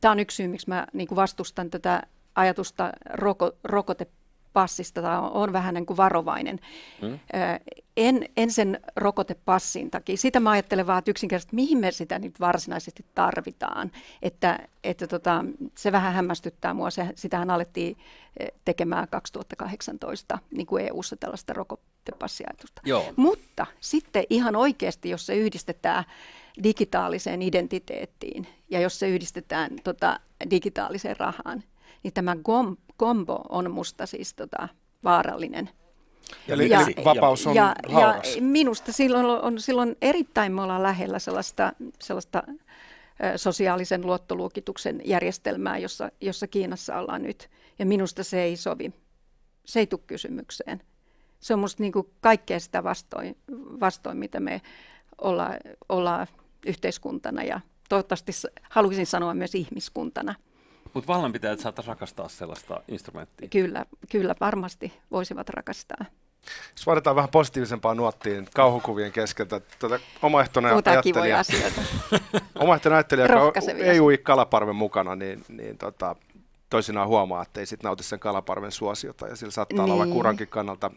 tämä on yksi syy, miksi mä niin kuin vastustan tätä ajatusta roko, rokote passista tai on, on vähän niin kuin varovainen. Mm. En, en sen rokotepassin takia. Sitä mä ajattelen vaan, että yksinkertaisesti mihin me sitä nyt varsinaisesti tarvitaan. Että, että tota, se vähän hämmästyttää mua. Se, sitähän alettiin tekemään 2018 niin kuin EU-ssa tällaista rokotepassiajatusta. Joo. Mutta sitten ihan oikeasti, jos se yhdistetään digitaaliseen identiteettiin ja jos se yhdistetään tota, digitaaliseen rahaan, niin tämä GOMP kombo on musta siis tota, vaarallinen. Eli, ja, eli vapaus on ja, ja minusta silloin on silloin erittäin me ollaan lähellä sellaista, sellaista sosiaalisen luottoluokituksen järjestelmää, jossa, jossa Kiinassa ollaan nyt. Ja minusta se ei sovi. Se ei tule kysymykseen. Se on minusta niin kaikkea sitä vastoin, vastoin mitä me olla, ollaan yhteiskuntana ja toivottavasti haluaisin sanoa myös ihmiskuntana. Mutta vallanpitäjät saattaa rakastaa sellaista instrumenttia. Kyllä, kyllä varmasti voisivat rakastaa. Jos vaaditaan vähän positiivisempaa nuottiin niin kauhukuvien keskeltä, tätä tuota, omaehtoinen ajattelija, omaehtoinen ajattelija joka ei ui kalaparven mukana, niin, niin tota, toisinaan huomaa, että ei sitten nauti sen kalaparven suosiota ja sillä saattaa niin. olla kurankin kannalta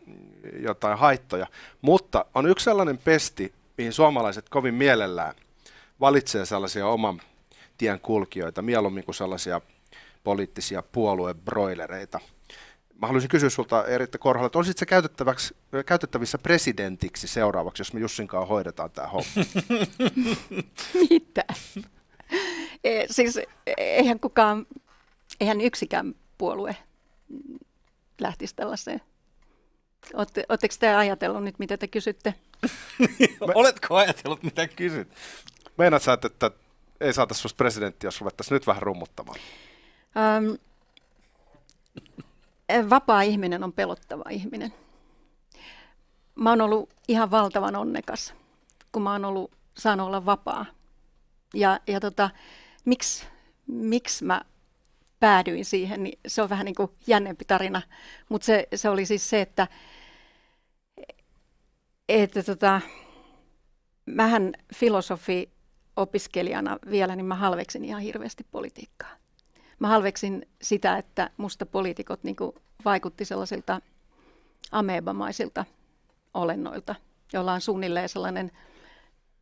jotain haittoja. Mutta on yksi sellainen pesti, mihin suomalaiset kovin mielellään valitsee sellaisia oman tien kulkijoita, mieluummin kuin sellaisia poliittisia puoluebroilereita. Mä haluaisin kysyä sulta, Eritta Korhola, että olisitko käytettäväksi, käytettävissä presidentiksi seuraavaksi, jos me Jussinkaan hoidetaan tämä homma? Mitä? E, siis eihän kukaan, eihän yksikään puolue lähtisi tällaiseen. Oletteko te ajatellut nyt, mitä te kysytte? Oletko ajatellut, mitä kysyt? Meinaat sä, että ei saataisiin presidentti, jos ruvettaisiin nyt vähän rummuttamaan? Öm, eh, vapaa ihminen on pelottava ihminen. Mä oon ollut ihan valtavan onnekas, kun mä oon ollut, saanut olla vapaa. Ja, ja tota, miksi, miksi mä päädyin siihen, niin se on vähän niin kuin jännempi tarina. Mutta se, se oli siis se, että, että tota, mähän filosofi opiskelijana vielä, niin mä halveksin ihan hirveästi politiikkaa mä halveksin sitä, että musta poliitikot niin vaikutti sellaisilta ameebamaisilta olennoilta, joilla on suunnilleen sellainen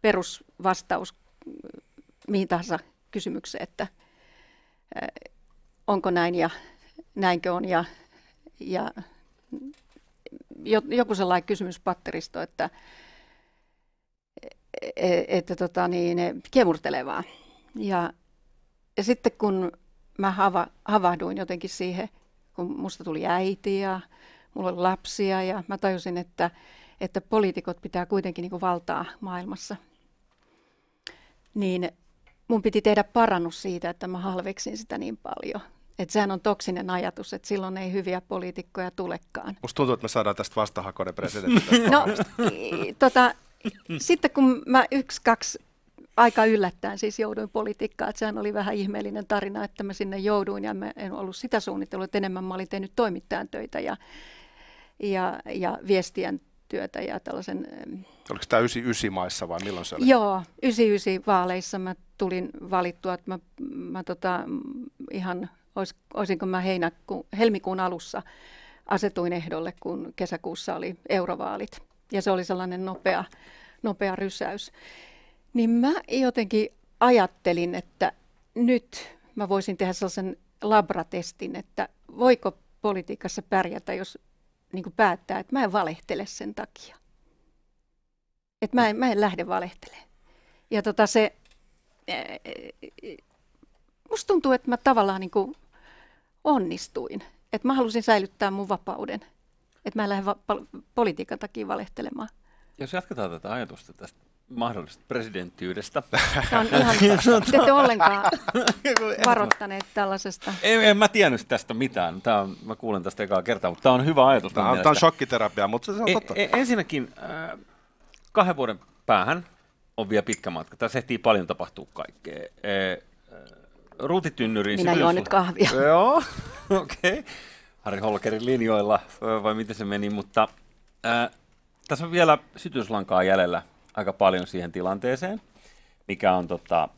perusvastaus mm, mihin tahansa kysymykseen, että äh, onko näin ja näinkö on ja, ja joku sellainen kysymyspatteristo, että, e, e, että tota niin, kiemurtelevaa. Ja, ja sitten kun mä hava, havahduin jotenkin siihen, kun musta tuli äiti ja mulla oli lapsia ja mä tajusin, että, että poliitikot pitää kuitenkin niin valtaa maailmassa. Niin mun piti tehdä parannus siitä, että mä halveksin sitä niin paljon. Että sehän on toksinen ajatus, että silloin ei hyviä poliitikkoja tulekaan. Musta tuntuu, että me saadaan tästä vastahakoinen presidentti. no, tota, sitten kun mä yksi, kaksi aika yllättäen siis jouduin politiikkaan, että sehän oli vähän ihmeellinen tarina, että mä sinne jouduin ja mä en ollut sitä suunnitellut, että enemmän mä olin tehnyt toimittajan töitä ja, ja, ja viestien työtä ja tällaisen... Oliko tämä 99 maissa vai milloin se oli? Joo, 99 vaaleissa mä tulin valittua, että mä, mä tota, ihan, olis, olisinko mä heinäku, helmikuun alussa asetuin ehdolle, kun kesäkuussa oli eurovaalit. Ja se oli sellainen nopea, nopea rysäys. Niin mä jotenkin ajattelin, että nyt mä voisin tehdä sellaisen labratestin, että voiko politiikassa pärjätä, jos niin kuin päättää, että mä en valehtele sen takia. Että mä en, mä en lähde valehtelemaan. Ja tota se, musta tuntuu, että mä tavallaan niin kuin onnistuin. Että mä halusin säilyttää mun vapauden. Että mä en lähde va- politiikan takia valehtelemaan. Jos jatketaan tätä ajatusta tästä mahdollisesta presidenttiydestä. Tämä on ihan, niin te ette ollenkaan varoittaneet tällaisesta. En, en mä tiennyt tästä mitään. Tämä on, mä kuulen tästä ekaa kertaa, mutta tämä on hyvä ajatus. Tämä on, tämä on shokkiterapia, mutta se on e, totta. E, ensinnäkin äh, kahden vuoden päähän on vielä pitkä matka. Tässä ehtii paljon tapahtuu kaikkea. E, äh, Ruutitynnyriin. Minä juon nyt kahvia. Joo, okei. Okay. Harri Holkerin linjoilla, vai miten se meni, mutta äh, tässä on vielä sytyslankaa jäljellä aika paljon siihen tilanteeseen, mikä on tota,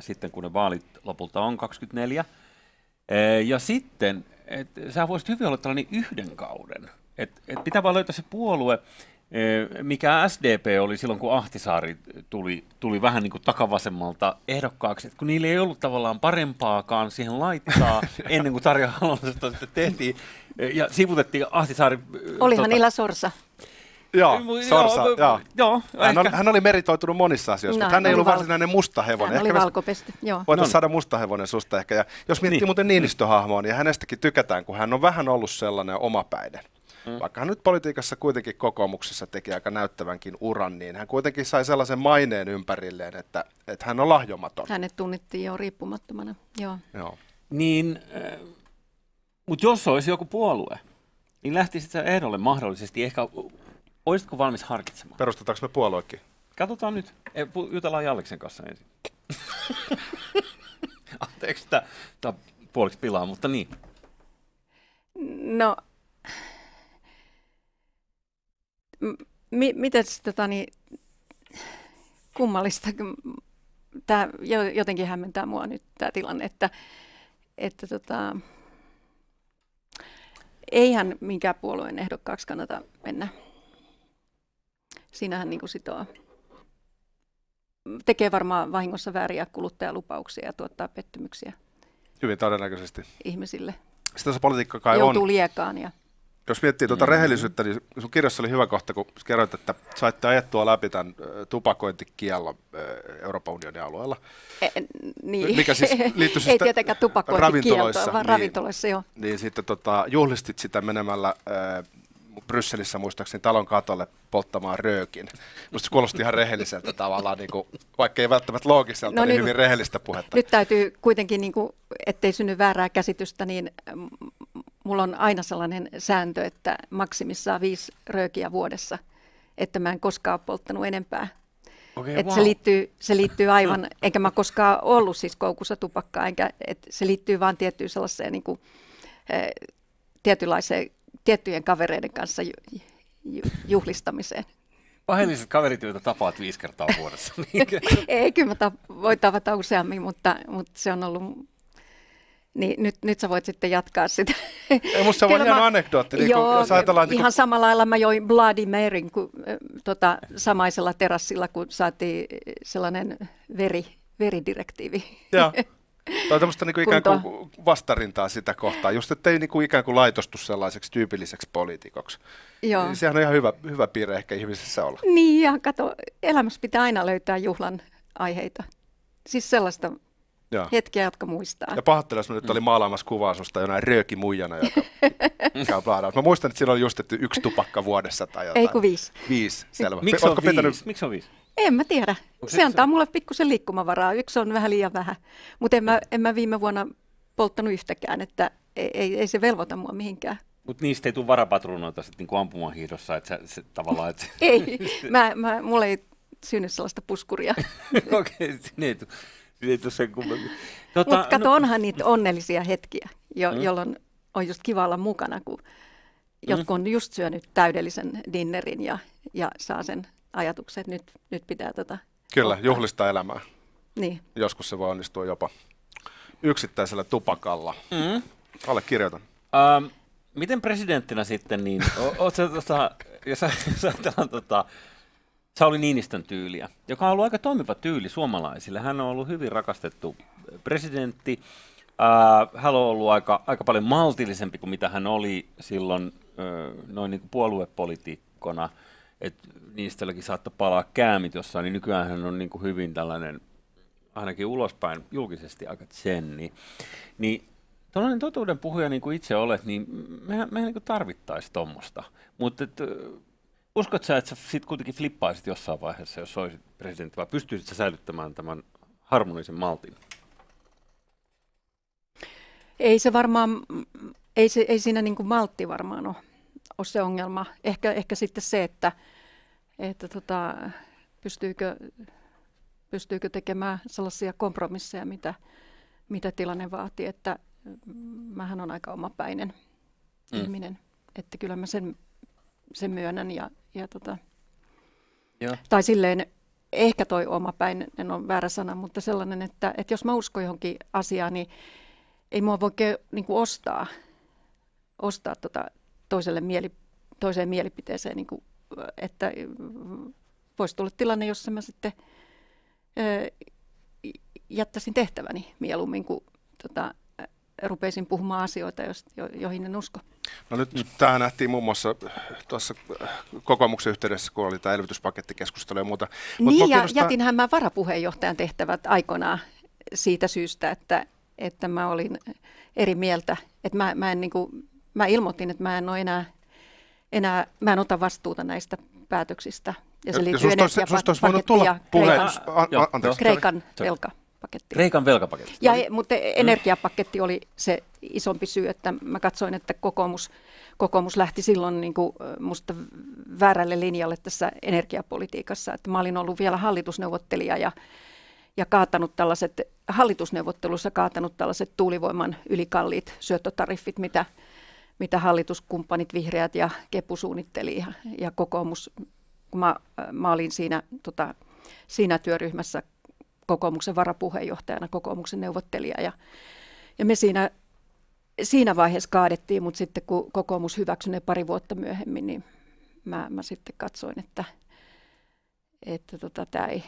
sitten kun ne vaalit lopulta on 24. Ja sitten, että sä voisit hyvin olla tällainen yhden kauden. Että et pitää vaan löytää se puolue, mikä SDP oli silloin, kun Ahtisaari tuli, tuli vähän niin kuin takavasemmalta ehdokkaaksi, että kun niillä ei ollut tavallaan parempaakaan siihen laittaa ennen kuin Tarja Halonsesta tehtiin ja sivutettiin Ahtisaari. Olihan tota, niillä sorsa. Joo, sorsa. Joo, joo. joo hän, on, hän oli meritoitunut monissa asioissa, no, mutta hän ei no, ollut val... No. varsinainen musta hevonen. Hän oli valkopesti, joo. Voitaisiin no. Niin. saada musta hevonen susta ehkä. Ja jos miettii niin. muuten Niinistöhahmoa, niin hänestäkin tykätään, kun hän on vähän ollut sellainen omapäinen. Mm. Vaikka hän nyt politiikassa kuitenkin kokoomuksessa teki aika näyttävänkin uran, niin hän kuitenkin sai sellaisen maineen ympärilleen, että, että hän on lahjomaton. Hänet tunnittiin jo riippumattomana, joo. joo. Niin, äh, mutta jos olisi joku puolue, niin lähtisit sä ehdolle mahdollisesti ehkä Olisitko valmis harkitsemaan? Perustetaanko me puoluekin? Katsotaan nyt. Ei, Jutellaan Jalliksen kanssa ensin. Anteeksi, tämä puoliksi pilaa, mutta niin. No, mitä sitten tota niin, kummallista, tämä jotenkin hämmentää mua nyt tämä tilanne, että, että tota, eihän minkään puolueen ehdokkaaksi kannata mennä siinähän niin kuin sitoo tekee varmaan vahingossa vääriä kuluttajalupauksia ja tuottaa pettymyksiä. Hyvin todennäköisesti. Ihmisille. Sitä se politiikka kai Joutuu on. liekaan. Ja... Jos miettii tuota mm-hmm. rehellisyyttä, niin sun kirjassa oli hyvä kohta, kun kerroit, että saitte ajettua läpi tämän tupakointikiellon Euroopan unionin alueella. E, niin. Mikä siis liittyy siis Ei tietenkään tupakointikieltoa, vaan ravintoloissa. Niin, joo. Niin sitten tota, juhlistit sitä menemällä äh, Brysselissä muistaakseni talon katolle polttamaan röökin. Musta kuulosti ihan rehelliseltä tavallaan, niin kuin, vaikka ei välttämättä loogiselta, no, niin, niin hyvin rehellistä puhetta. Nyt täytyy kuitenkin, niin kuin, ettei synny väärää käsitystä, niin mulla on aina sellainen sääntö, että maksimissaan viisi röökiä vuodessa, että mä en koskaan ole polttanut enempää. Okay, et wow. se, liittyy, se liittyy aivan, enkä mä koskaan ollut siis koukussa tupakkaa, enkä, et se liittyy vaan tiettyyn sellaiseen niin kuin, eh, tietynlaiseen tiettyjen kavereiden kanssa ju- ju- juhlistamiseen. Pahelliset kaverit, joita tapaat viisi kertaa vuodessa. Niin- Ei, kyllä mä tap- voin tavata useammin, mutta, mutta se on ollut niin nyt, nyt sä voit sitten jatkaa sitä. Ei, musta se on ihan anekdootti. Niin joo, kun, jos niin ihan niin kun... samalla lailla mä join Bloody Maryn kun, äh, tota, samaisella terassilla, kun saatiin sellainen veri, veridirektiivi. Joo. Tai tämmöistä niin kuin ikään kuin vastarintaa sitä kohtaa, just ettei niin kuin ikään kuin laitostu sellaiseksi tyypilliseksi poliitikoksi. Joo. Niin sehän on ihan hyvä, hyvä piirre ehkä ihmisessä olla. Niin ja kato, elämässä pitää aina löytää juhlan aiheita. Siis sellaista Joo. hetkiä, jotka muistaa. Ja pahoittelen, jos mä nyt olin maalaamassa kuvaa susta näin rööki muijana, joka, on Mä muistan, että silloin oli just että yksi tupakka vuodessa tai jotain. Ei kun viisi. Viisi, selvä. Miksi on, Miks on viisi? En mä tiedä. se, antaa se... mulle pikkusen liikkumavaraa. Yksi on vähän liian vähän. Mutta en en mä viime vuonna polttanut yhtäkään, että ei, ei, ei se velvoita mua mihinkään. Mutta niistä ei tule varapatruunoita sitten niinku hiidossa, että se, tavallaan... Et... ei, mä, mä, mulla ei synny sellaista puskuria. Okei, sinne ei tule. Tota, Mutta kato, no... onhan niitä onnellisia hetkiä, jo, mm. jolloin on just kiva olla mukana, kun mm. jotkut on just syönyt täydellisen dinnerin ja, ja saa sen Ajatukset että nyt, nyt pitää tätä. Kyllä, ottaa. juhlista elämää. Niin. Joskus se voi onnistua jopa yksittäisellä tupakalla. Mm. kirjoitan. Ähm, miten presidenttinä sitten, niin, o, sä, jos ajatellaan tota, Sauli Niinistön tyyliä, joka on ollut aika toimiva tyyli suomalaisille. Hän on ollut hyvin rakastettu presidentti. Äh, hän on ollut aika, aika paljon maltillisempi kuin mitä hän oli silloin äh, noin niin kuin puoluepolitiikkona että niistäkin saattaa palaa käämit jossain, niin nykyään hän on niin kuin hyvin tällainen, ainakin ulospäin julkisesti aika sen, Niin tuollainen totuuden puhuja niin kuin itse olet, niin mehän, mehän niin tarvittaisiin tuommoista. Mutta uskot sä, että sä sit kuitenkin flippaisit jossain vaiheessa, jos olisit presidentti, vai pystyisit sä säilyttämään tämän harmonisen maltin? Ei se varmaan, ei, se, ei siinä niin kuin maltti varmaan ole, ole se ongelma. Ehkä, ehkä sitten se, että, että tota, pystyykö, pystyykö tekemään sellaisia kompromisseja, mitä, mitä tilanne vaatii, että mm, mähän on aika omapäinen mm. ihminen, että kyllä mä sen, sen myönnän ja, ja tota, Joo. tai silleen ehkä toi omapäinen on väärä sana, mutta sellainen, että, että jos mä uskon johonkin asiaan, niin ei mua voi ke, niin kuin ostaa, ostaa tota toiselle mieli, toiseen mielipiteeseen niin kuin että voisi tulla tilanne, jossa mä sitten jättäisin tehtäväni mieluummin kuin tota, rupeisin puhumaan asioita, joihin en usko. No nyt mm. tämä nähtiin muun muassa tuossa kokoomuksen yhteydessä, kun oli tämä elvytyspakettikeskustelu ja muuta. Mut niin, ja kiinnostaa... jätinhän mä varapuheenjohtajan tehtävät aikoinaan siitä syystä, että, että mä olin eri mieltä. Että mä, mä, en, niin kuin, mä ilmoitin, että mä en ole enää enää, mä en ota vastuuta näistä päätöksistä. Ja se ja liittyy energiapakettiin ja Kreikan, Kreikan velka. Paketti. Kreikan velkapaketti. Ja, mutta energiapaketti oli se isompi syy, että mä katsoin, että kokoomus, kokoomus lähti silloin niin kuin musta väärälle linjalle tässä energiapolitiikassa. Että mä olin ollut vielä hallitusneuvottelija ja, ja kaatanut tällaiset, hallitusneuvottelussa kaatanut tällaiset tuulivoiman ylikalliit syöttötariffit, mitä, mitä hallituskumppanit vihreät ja Kepu suunnitteli ja, ja kokoomus. Kun mä, mä olin siinä, tota, siinä työryhmässä kokoomuksen varapuheenjohtajana, kokoomuksen neuvottelija ja, ja me siinä siinä vaiheessa kaadettiin, mutta sitten kun kokoomus hyväksyi ne pari vuotta myöhemmin, niin mä, mä sitten katsoin, että, että tota, tää ei,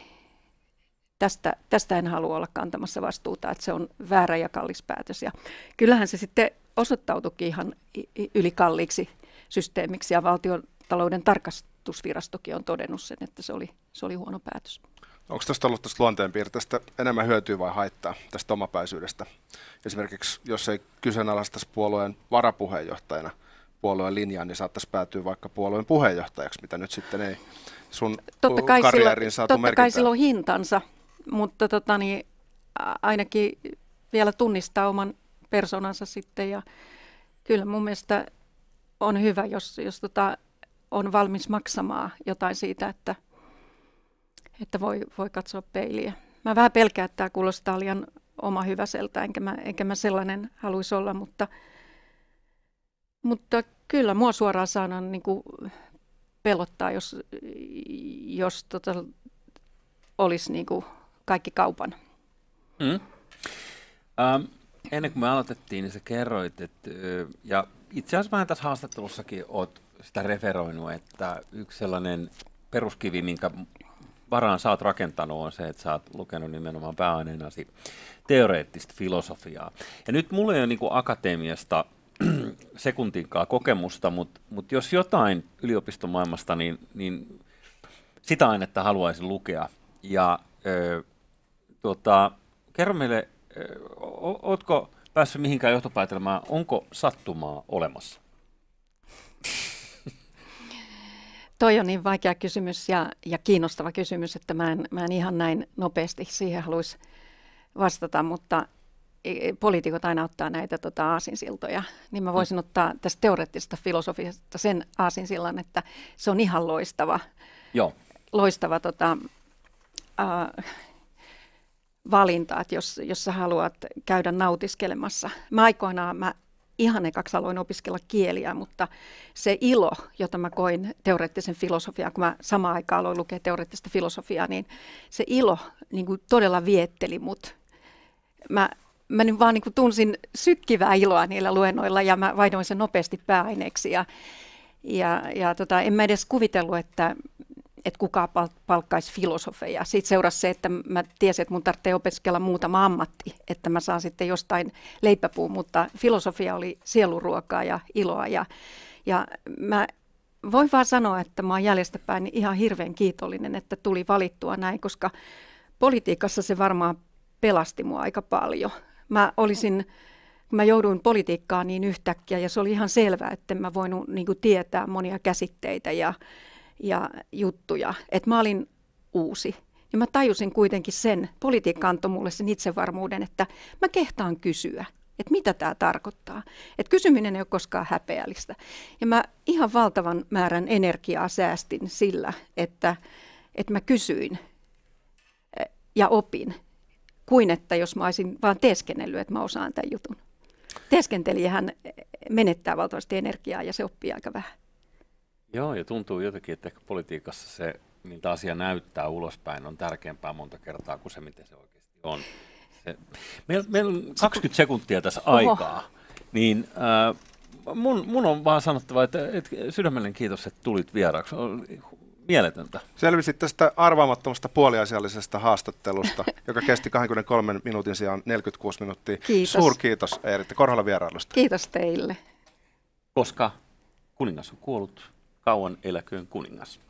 tästä, tästä en halua olla kantamassa vastuuta, että se on väärä ja kallis päätös. Ja kyllähän se sitten osoittautuikin ihan ylikalliiksi systeemiksi ja valtion talouden tarkastusvirastokin on todennut sen, että se oli, se oli huono päätös. Onko tästä ollut tästä luonteenpiirteestä enemmän hyötyä vai haittaa tästä omapäisyydestä? Esimerkiksi jos ei kyseenalaistaisi puolueen varapuheenjohtajana puolueen linjaan, niin saattaisi päätyä vaikka puolueen puheenjohtajaksi, mitä nyt sitten ei sun totta kai karjääriin saatu Totta merkitään. kai sillä on hintansa, mutta tota niin, ainakin vielä tunnistaa oman persoonansa sitten. Ja kyllä mun mielestä on hyvä, jos, jos tota, on valmis maksamaan jotain siitä, että, että voi, voi katsoa peiliä. Mä vähän pelkään, että tämä kuulostaa liian oma hyväseltä, enkä mä, enkä mä sellainen haluaisi olla, mutta, mutta kyllä mua suoraan sanan niin kuin pelottaa, jos, jos tota, olisi niin kuin kaikki kaupan. Mm. Um ennen kuin me aloitettiin, niin sä kerroit, että, ja itse asiassa vähän tässä haastattelussakin oot sitä referoinut, että yksi sellainen peruskivi, minkä varaan sä oot rakentanut, on se, että sä oot lukenut nimenomaan pääaineenasi teoreettista filosofiaa. Ja nyt mulla ei ole niin akateemiasta sekuntinkaa kokemusta, mutta mutta jos jotain yliopistomaailmasta, niin, niin sitä ainetta haluaisin lukea. Ja ö, tuota, kerro meille Oletko päässyt mihinkään johtopäätelmään, onko sattumaa olemassa? Toi on niin vaikea kysymys ja, ja kiinnostava kysymys, että mä en, mä en ihan näin nopeasti siihen haluaisi vastata, mutta poliitikot aina ottaa näitä tota, aasinsiltoja, niin mä voisin mm. ottaa tästä teoreettisesta filosofiasta sen aasinsillan, että se on ihan loistava, Joo. loistava tota, äh, valinta, että jos, jos sä haluat käydä nautiskelemassa. Mä aikoinaan mä ihan ekaksi aloin opiskella kieliä, mutta se ilo, jota mä koin teoreettisen filosofian, kun mä samaan aikaan aloin lukea teoreettista filosofiaa, niin se ilo niin kuin todella vietteli mut. Mä, mä niin vaan niin kuin tunsin sykkivää iloa niillä luennoilla ja mä vaihdoin sen nopeasti pääaineeksi ja, ja, ja tota, en mä edes kuvitellut, että että kuka palkkaisi filosofeja. Siitä seurasi se, että mä tiesin, että mun tarvitsee opiskella muutama ammatti, että mä saan sitten jostain leipäpuun, mutta filosofia oli sieluruokaa ja iloa. Ja, ja mä voin vaan sanoa, että mä oon jäljestäpäin ihan hirveän kiitollinen, että tuli valittua näin, koska politiikassa se varmaan pelasti mua aika paljon. Mä olisin mä jouduin politiikkaan niin yhtäkkiä ja se oli ihan selvää, että mä voinut niin tietää monia käsitteitä ja, ja juttuja, että mä olin uusi. Ja mä tajusin kuitenkin sen, politiikka antoi mulle sen itsevarmuuden, että mä kehtaan kysyä, että mitä tämä tarkoittaa. Että kysyminen ei ole koskaan häpeällistä. Ja mä ihan valtavan määrän energiaa säästin sillä, että, että mä kysyin e, ja opin, kuin että jos mä olisin vaan teeskennellyt, että mä osaan tämän jutun. Teeskentelijähän menettää valtavasti energiaa ja se oppii aika vähän. Joo, ja tuntuu jotenkin, että ehkä politiikassa se, miltä asia näyttää ulospäin, on tärkeämpää monta kertaa kuin se, miten se oikeasti on. meillä, meil on 20 sekuntia tässä Oho. aikaa, niin äh, mun, mun on vaan sanottava, että, että sydämellinen kiitos, että tulit vieraaksi. Oli mieletöntä. Selvisit tästä arvaamattomasta puoliasiallisesta haastattelusta, joka kesti 23 minuutin sijaan 46 minuuttia. Kiitos. Suurkiitos Eeritte Korhola vierailusta. Kiitos teille. Koska kuningas on kuollut, kauan eläköön kuningas.